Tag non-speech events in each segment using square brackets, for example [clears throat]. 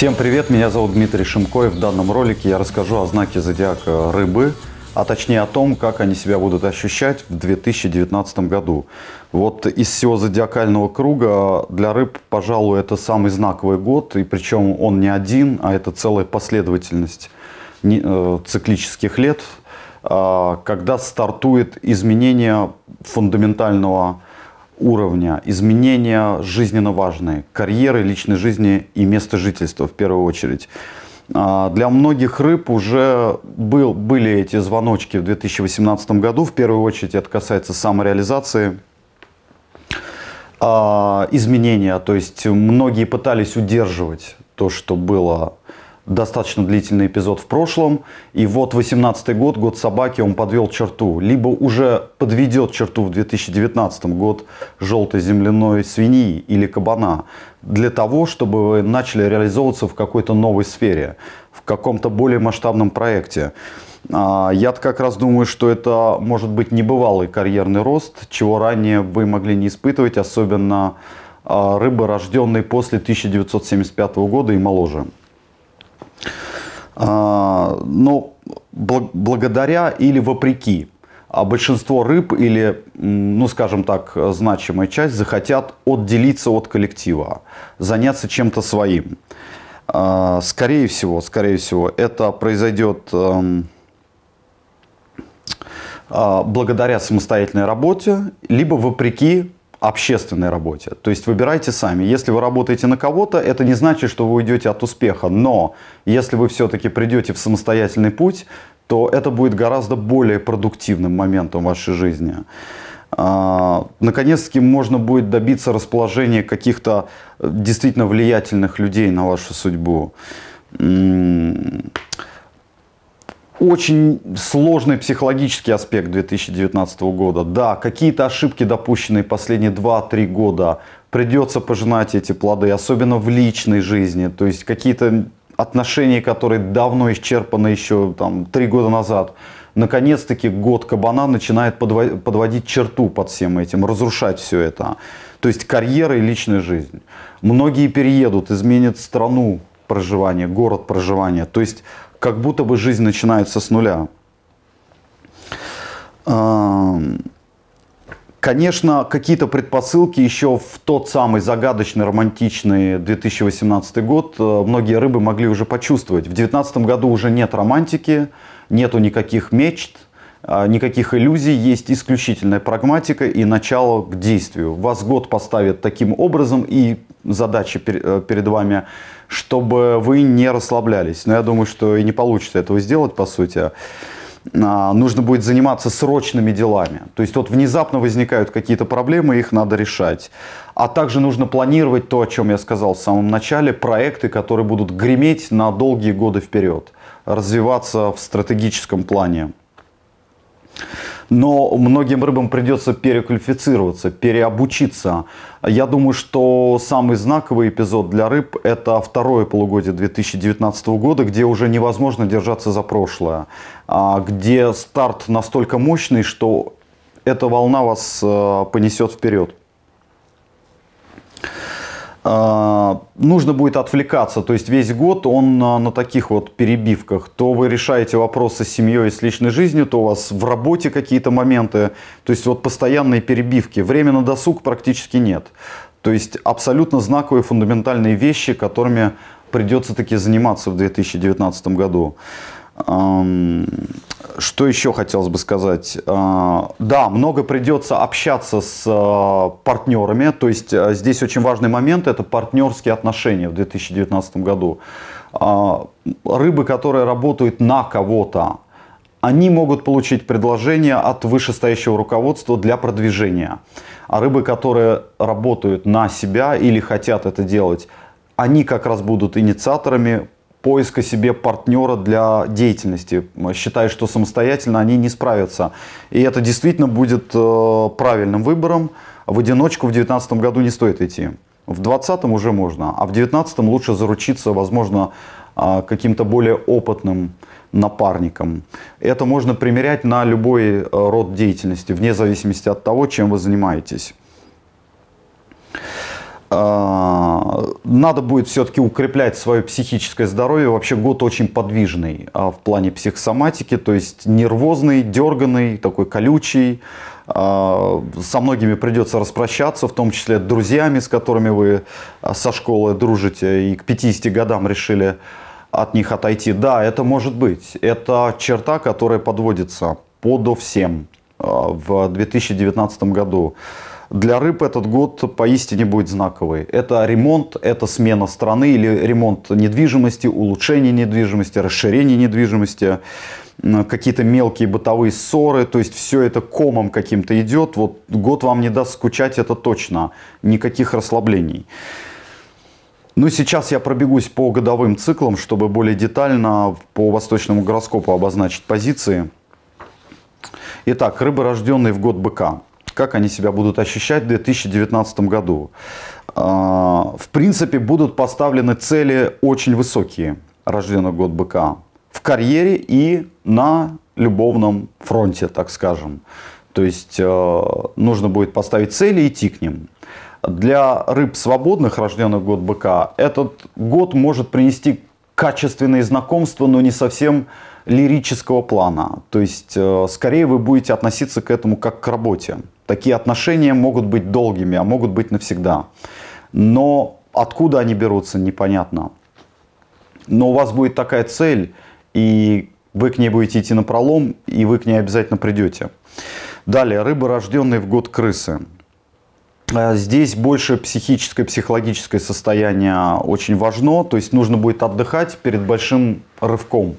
Всем привет, меня зовут Дмитрий Шимко и в данном ролике я расскажу о знаке зодиака рыбы, а точнее о том, как они себя будут ощущать в 2019 году. Вот из всего зодиакального круга для рыб, пожалуй, это самый знаковый год, и причем он не один, а это целая последовательность э, циклических лет, а, когда стартует изменение фундаментального уровня, изменения жизненно важные, карьеры, личной жизни и место жительства в первую очередь. А, для многих рыб уже был, были эти звоночки в 2018 году. В первую очередь это касается самореализации, а, изменения. То есть многие пытались удерживать то, что было достаточно длительный эпизод в прошлом. И вот 18 год, год собаки, он подвел черту. Либо уже подведет черту в 2019 год желтой земляной свиньи или кабана для того, чтобы вы начали реализовываться в какой-то новой сфере, в каком-то более масштабном проекте. А, Я как раз думаю, что это может быть небывалый карьерный рост, чего ранее вы могли не испытывать, особенно а, рыбы, рожденные после 1975 года и моложе. А, но благодаря или вопреки. А большинство рыб или, ну скажем так, значимая часть захотят отделиться от коллектива, заняться чем-то своим. А, скорее всего, скорее всего, это произойдет эм, а, благодаря самостоятельной работе, либо вопреки общественной работе. То есть выбирайте сами. Если вы работаете на кого-то, это не значит, что вы уйдете от успеха. Но если вы все-таки придете в самостоятельный путь, то это будет гораздо более продуктивным моментом вашей жизни. А, наконец-таки можно будет добиться расположения каких-то э, действительно влиятельных людей на вашу судьбу очень сложный психологический аспект 2019 года. Да, какие-то ошибки, допущенные последние 2-3 года, придется пожинать эти плоды, особенно в личной жизни. То есть какие-то отношения, которые давно исчерпаны еще там, 3 года назад. Наконец-таки год кабана начинает подводить черту под всем этим, разрушать все это. То есть карьера и личная жизнь. Многие переедут, изменят страну проживания, город проживания. То есть как будто бы жизнь начинается с нуля. Конечно, какие-то предпосылки еще в тот самый загадочный, романтичный 2018 год э, многие рыбы могли уже почувствовать. В 2019 году уже нет романтики, нету никаких мечт – а, никаких иллюзий, есть исключительная прагматика и начало к действию. Вас год поставит таким образом, и задача э, перед вами, чтобы вы не расслаблялись. Но я думаю, что и не получится этого сделать, по сути. А, нужно будет заниматься срочными делами. То есть вот внезапно возникают какие-то проблемы, их надо решать. А также нужно планировать то, о чем я сказал в самом начале, проекты, которые будут греметь на долгие годы вперед, развиваться в стратегическом плане. Но многим рыбам придется переквалифицироваться, переобучиться. Я думаю, что самый знаковый эпизод для рыб – это второе полугодие 2019 года, где уже невозможно держаться за прошлое, а, где старт настолько мощный, что эта волна вас э, понесет вперед. А, нужно будет отвлекаться, то есть весь год он на, на таких вот перебивках. То вы решаете вопросы с семьей, с личной жизнью, то у вас в работе какие-то моменты, то есть вот постоянные перебивки. Время на досуг практически нет. То есть абсолютно знаковые фундаментальные вещи, которыми придется таки заниматься в 2019 году. Что еще хотелось бы сказать? А, да, много придется общаться с а, партнерами. То есть а, здесь очень важный момент – это партнерские отношения в 2019 году. Рыбы, которые работают на кого-то, они могут получить предложение от вышестоящего руководства для продвижения. А рыбы, которые работают на себя или хотят это делать, они как раз будут инициаторами поиска себе партнера для деятельности, считая, что самостоятельно они не справятся. И это действительно будет э, правильным выбором. В одиночку в 2019 году не стоит идти. В 2020 уже можно, а в 2019 лучше заручиться, возможно, э, каким-то более опытным напарником. Это можно примерять на любой э, род деятельности, вне зависимости от того, чем вы занимаетесь. А, надо будет все-таки укреплять свое психическое здоровье. Вообще год очень подвижный а, в плане психосоматики, то есть нервозный, дерганный, такой колючий. А, со многими придется распрощаться, в том числе друзьями, с которыми вы со школы дружите и к 50 годам решили от них отойти. Да, это может быть. Это черта, которая подводится подо всем в 2019 году для рыб этот год поистине будет знаковый. Это ремонт, это смена страны или ремонт недвижимости, улучшение недвижимости, расширение недвижимости какие-то мелкие бытовые ссоры, то есть все это комом каким-то идет. Вот год вам не даст скучать, это точно. Никаких расслаблений. Ну, сейчас я пробегусь по годовым циклам, чтобы более детально по восточному гороскопу обозначить позиции. Итак, рыбы, рожденные в год быка как они себя будут ощущать в 2019 году. А, в принципе, будут поставлены цели очень высокие рожденный год быка в карьере и на любовном фронте, так скажем. То есть а, нужно будет поставить цели и идти к ним. Для рыб свободных, рожденных год быка, этот год может принести качественные знакомства, но не совсем лирического плана. То есть, э, скорее вы будете относиться к этому как к работе. Такие отношения могут быть долгими, а могут быть навсегда. Но откуда они берутся, непонятно. Но у вас будет такая цель, и вы к ней будете идти на пролом, и вы к ней обязательно придете. Далее, рыба, рожденная в год крысы. Э, здесь больше психическое, психологическое состояние очень важно, то есть нужно будет отдыхать перед большим рывком.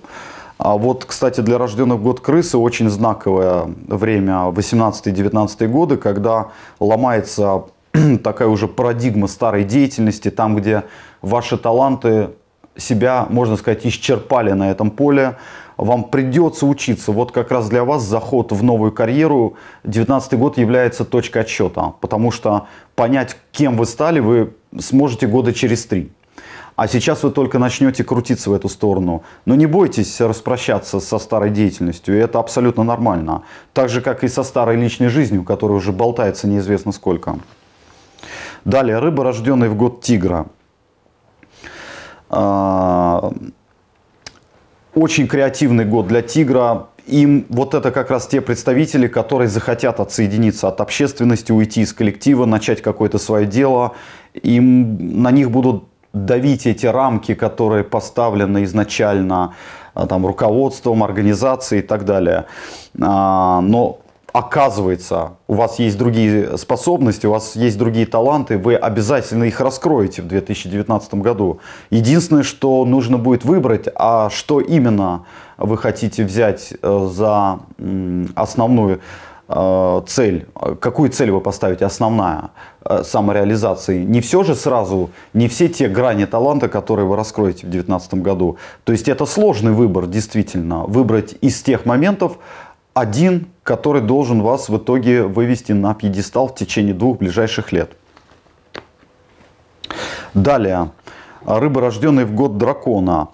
А вот, кстати, для рожденных год крысы очень знаковое время 18-19 годы, когда ломается [clears throat] такая уже парадигма старой деятельности, там, где ваши таланты себя, можно сказать, исчерпали на этом поле, вам придется учиться. Вот как раз для вас заход в новую карьеру 19 год является точкой отсчета, потому что понять, кем вы стали, вы сможете года через три а сейчас вы только начнете крутиться в эту сторону. Но не бойтесь распрощаться со старой деятельностью, это абсолютно нормально. Так же, как и со старой личной жизнью, которая уже болтается неизвестно сколько. Далее, рыба, рожденная в год тигра. А, очень креативный год для тигра. Им вот это как раз те представители, которые захотят отсоединиться от общественности, уйти из коллектива, начать какое-то свое дело. Им на них будут давить эти рамки, которые поставлены изначально а, там, руководством, организацией и так далее. А, но оказывается, у вас есть другие способности, у вас есть другие таланты, вы обязательно их раскроете в 2019 году. Единственное, что нужно будет выбрать, а что именно вы хотите взять э, за основную Э, цель, какую цель вы поставите, основная э, самореализации, не все же сразу, не все те грани таланта, которые вы раскроете в 2019 году. То есть это сложный выбор, действительно, выбрать из тех моментов один, который должен вас в итоге вывести на пьедестал в течение двух ближайших лет. Далее. рыба рожденная в год дракона.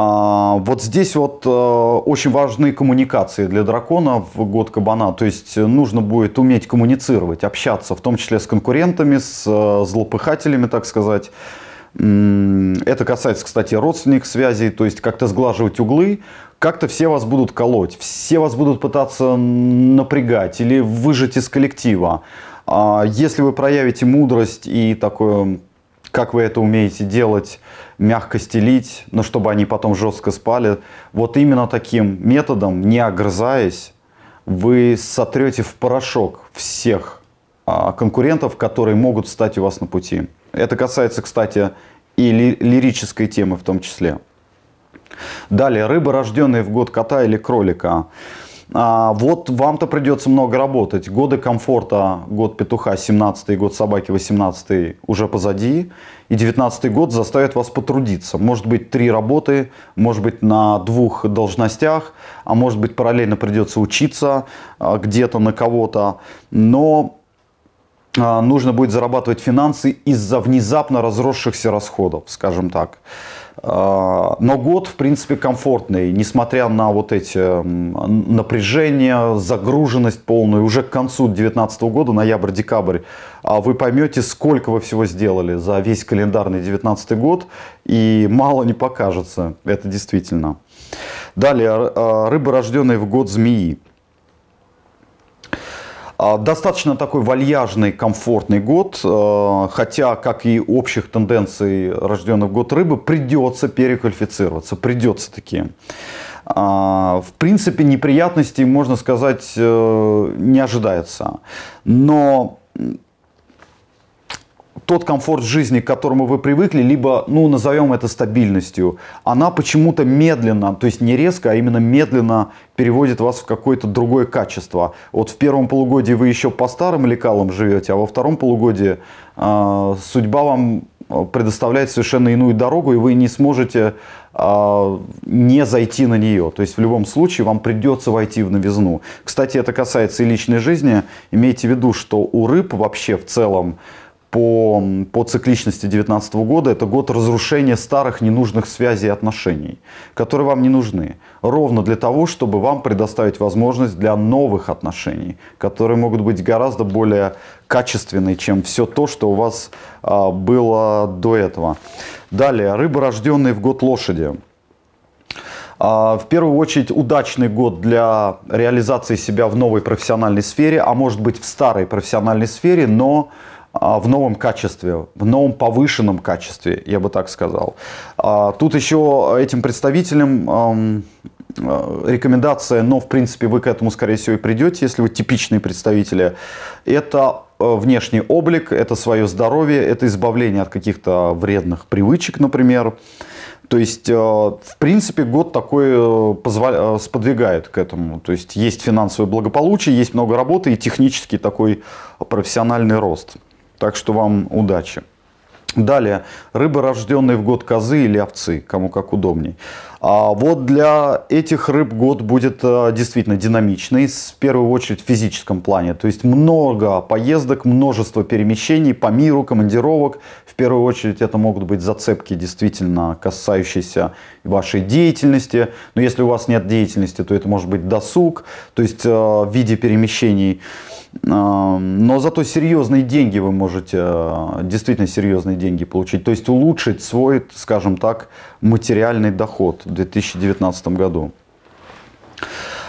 А, вот здесь вот э, очень важны коммуникации для дракона в год кабана. То есть э, нужно будет уметь коммуницировать, общаться, в том числе с конкурентами, с э, злопыхателями, так сказать. Это касается, кстати, родственных связей, то есть как-то сглаживать углы, как-то все вас будут колоть, все вас будут пытаться напрягать или выжить из коллектива. А, если вы проявите мудрость и такое как вы это умеете делать, мягко стелить, но чтобы они потом жестко спали. Вот именно таким методом, не огрызаясь, вы сотрете в порошок всех а, конкурентов, которые могут стать у вас на пути. Это касается, кстати, и лирической темы в том числе. Далее, рыба, рожденная в год кота или кролика. А, вот вам-то придется много работать. Годы комфорта, год петуха 17-й, год собаки 18-й уже позади. И 19-й год заставит вас потрудиться. Может быть, три работы, может быть, на двух должностях, а может быть, параллельно придется учиться а, где-то на кого-то. Но а, нужно будет зарабатывать финансы из-за внезапно разросшихся расходов, скажем так. А, но год, в принципе, комфортный, несмотря на вот эти напряжения, загруженность полную. Уже к концу 2019 года, ноябрь-декабрь, а вы поймете, сколько вы всего сделали за весь календарный 2019 год, и мало не покажется, это действительно. Далее, рыбы, рожденные в год змеи. А, достаточно такой вальяжный, комфортный год, э, хотя, как и общих тенденций рожденных в год рыбы, придется переквалифицироваться, придется такие. А, в принципе, неприятностей, можно сказать, э, не ожидается. Но тот комфорт жизни, к которому вы привыкли, либо, ну, назовем это стабильностью, она почему-то медленно, то есть не резко, а именно медленно переводит вас в какое-то другое качество. Вот в первом полугодии вы еще по старым лекалам живете, а во втором полугодии э, судьба вам а, предоставляет совершенно иную дорогу, и вы не сможете э, не зайти на нее. То есть в любом случае вам придется войти в новизну. Кстати, это касается и личной жизни. Имейте в виду, что у рыб вообще в целом по, по цикличности 2019 года, это год разрушения старых ненужных связей и отношений, которые вам не нужны. Ровно для того, чтобы вам предоставить возможность для новых отношений, которые могут быть гораздо более качественные, чем все то, что у вас а, было до этого. Далее, рыба, рожденная в год лошади. А, в первую очередь удачный год для реализации себя в новой профессиональной сфере, а может быть в старой профессиональной сфере, но а, в новом качестве, в новом повышенном качестве, я бы так сказал. А, тут еще этим представителям а, рекомендация, но в принципе вы к этому скорее всего и придете, если вы типичные представители, это э, внешний облик, это свое здоровье, это избавление от каких-то вредных привычек, например. То есть, э, в принципе, год такой э, позволя... сподвигает к этому. То есть, есть финансовое благополучие, есть много работы и технический такой профессиональный рост. Так что вам удачи. Далее, рыбы, рожденные в год козы или овцы, кому как удобней. А вот для этих рыб год будет э, действительно динамичный, в первую очередь в физическом плане. То есть много поездок, множество перемещений по миру, командировок. В первую очередь это могут быть зацепки, действительно касающиеся вашей деятельности. Но если у вас нет деятельности, то это может быть досуг, то есть э, в виде перемещений но зато серьезные деньги вы можете, э, действительно серьезные деньги получить. То есть улучшить свой, скажем так, материальный доход в 2019 году.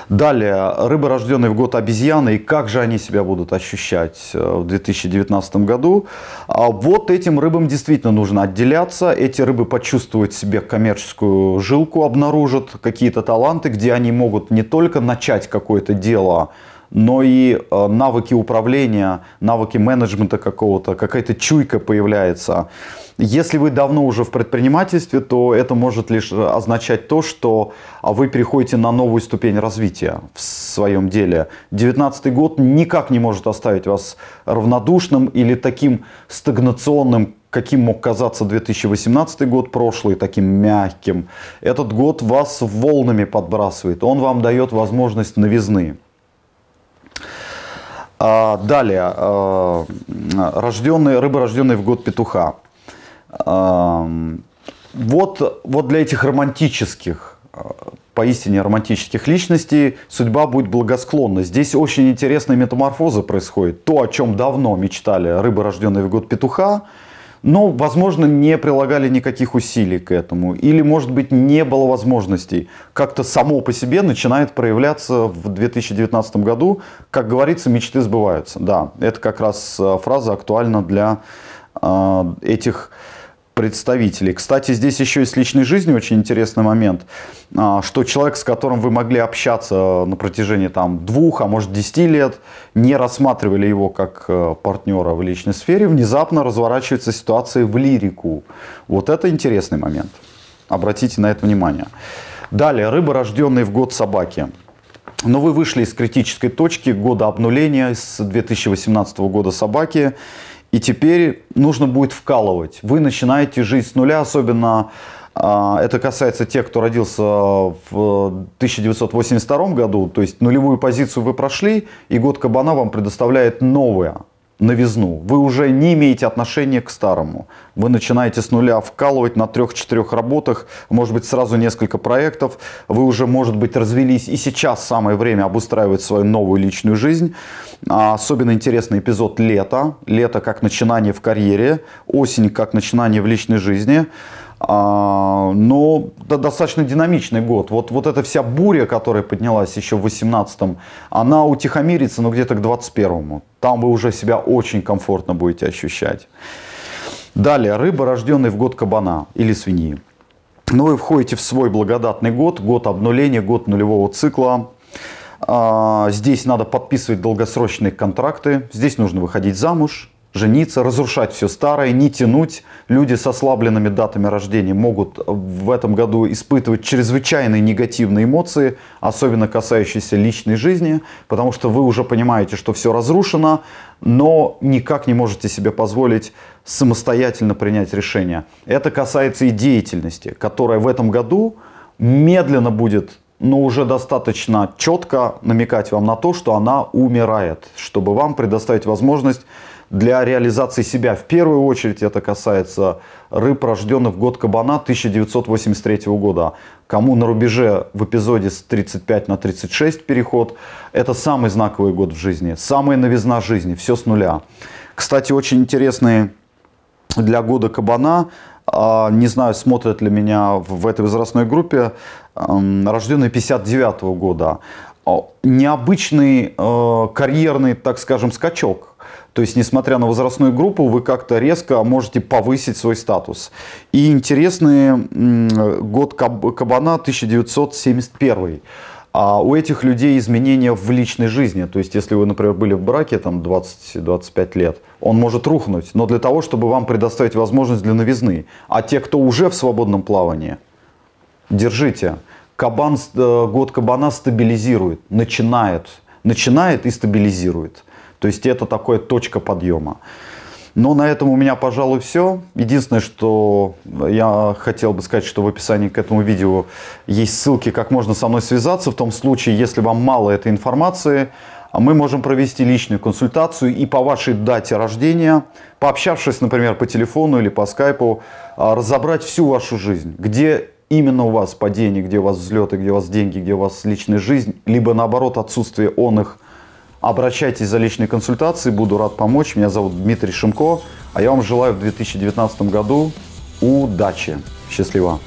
Далее, рыбы, рожденные в год обезьяны, и как же они себя будут ощущать э, в 2019 году. А вот этим рыбам действительно нужно отделяться. Эти рыбы почувствуют себе коммерческую жилку, обнаружат какие-то таланты, где они могут не только начать какое-то дело, но и э, навыки управления, навыки менеджмента какого-то, какая-то чуйка появляется. Если вы давно уже в предпринимательстве, то это может лишь э, означать то, что а, вы переходите на новую ступень развития в своем деле. 2019 год никак не может оставить вас равнодушным или таким стагнационным, каким мог казаться 2018 год прошлый, таким мягким. Этот год вас волнами подбрасывает, он вам дает возможность новизны. А далее, э, рожденный, рыба, рожденная в год петуха. Э, вот, вот для этих романтических, а, поистине романтических личностей судьба будет благосклонна. Здесь очень интересная метаморфоза происходит. То, о чем давно мечтали рыбы, рожденные в год петуха, но, возможно, не прилагали никаких усилий к этому, или, может быть, не было возможностей. Как-то само по себе начинает проявляться в 2019 году. Как говорится, мечты сбываются. Да, это как раз э, фраза актуальна для э, этих представителей. Кстати, здесь еще и с личной жизнью очень интересный момент, а, что человек, с которым вы могли общаться на протяжении там, двух, а может десяти лет, не рассматривали его как э, партнера в личной сфере, внезапно разворачивается ситуация в лирику. Вот это интересный момент. Обратите на это внимание. Далее, рыба, рожденная в год собаки. Но вы вышли из критической точки года обнуления, с 2018 года собаки. И теперь нужно будет вкалывать. Вы начинаете жить с нуля, особенно а, это касается тех, кто родился в 1982 году, то есть нулевую позицию вы прошли, и год кабана вам предоставляет новое новизну. Вы уже не имеете отношения к старому. Вы начинаете с нуля вкалывать на трех-четырех работах, может быть, сразу несколько проектов. Вы уже, может быть, развелись и сейчас самое время обустраивать свою новую личную жизнь. А, особенно интересный эпизод лета. Лето как начинание в карьере, осень как начинание в личной жизни. А, но ну, да, достаточно динамичный год. Вот, вот эта вся буря, которая поднялась еще в 18 она утихомирится, но ну, где-то к 21-му. Там вы уже себя очень комфортно будете ощущать. Далее, рыба, рожденная в год кабана или свиньи. Но ну, вы входите в свой благодатный год, год обнуления, год нулевого цикла. А, здесь надо подписывать долгосрочные контракты, здесь нужно выходить замуж, жениться, разрушать все старое, не тянуть. Люди с ослабленными датами рождения могут в этом году испытывать чрезвычайные негативные эмоции, особенно касающиеся личной жизни, потому что вы уже понимаете, что все разрушено, но никак не можете себе позволить самостоятельно принять решение. Это касается и деятельности, которая в этом году медленно будет но уже достаточно четко намекать вам на то, что она умирает, чтобы вам предоставить возможность для реализации себя. В первую очередь это касается рыб, рожденных в год кабана 1983 года. Кому на рубеже в эпизоде с 35 на 36 переход, это самый знаковый год в жизни, самая новизна жизни, все с нуля. Кстати, очень интересные для года кабана а, не знаю, смотрят ли меня в этой возрастной группе, рожденные 59 -го года. Необычный э, карьерный, так скажем, скачок. То есть, несмотря на возрастную группу, вы как-то резко можете повысить свой статус. И интересный год кабана 1971. А у этих людей изменения в личной жизни. То есть, если вы, например, были в браке там 20-25 лет, он может рухнуть, но для того, чтобы вам предоставить возможность для новизны. А те, кто уже в свободном плавании, держите. Кабан, э, год кабана стабилизирует, начинает, начинает и стабилизирует. То есть это такая точка подъема. Но на этом у меня, пожалуй, все. Единственное, что я хотел бы сказать, что в описании к этому видео есть ссылки, как можно со мной связаться. В том случае, если вам мало этой информации, а мы можем провести личную консультацию и по вашей дате рождения, пообщавшись, например, по телефону или по скайпу, а, разобрать всю вашу жизнь. Где именно у вас падение, где у вас взлеты, где у вас деньги, где у вас личная жизнь, либо наоборот отсутствие он их – Обращайтесь за личной консультацией, буду рад помочь. Меня зовут Дмитрий Шимко, а я вам желаю в 2019 году удачи. Счастливо!